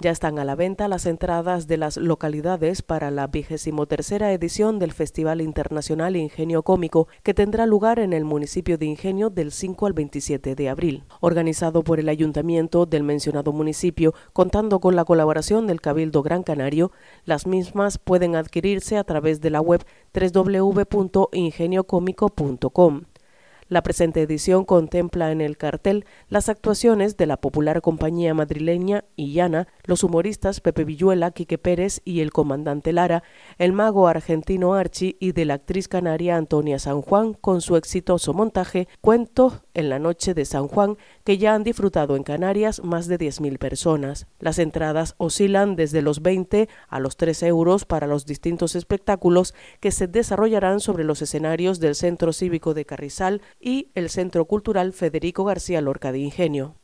Ya están a la venta las entradas de las localidades para la vigésimo edición del Festival Internacional Ingenio Cómico, que tendrá lugar en el municipio de Ingenio del 5 al 27 de abril, organizado por el ayuntamiento del mencionado municipio, contando con la colaboración del Cabildo Gran Canario. Las mismas pueden adquirirse a través de la web www.ingeniocómico.com. La presente edición contempla en el cartel las actuaciones de la popular compañía madrileña Illana, los humoristas Pepe Villuela, Quique Pérez y el comandante Lara, el mago argentino Archie y de la actriz canaria Antonia San Juan con su exitoso montaje Cuento en la noche de San Juan, que ya han disfrutado en Canarias más de 10.000 personas. Las entradas oscilan desde los 20 a los 3 euros para los distintos espectáculos que se desarrollarán sobre los escenarios del Centro Cívico de Carrizal y el Centro Cultural Federico García Lorca de Ingenio.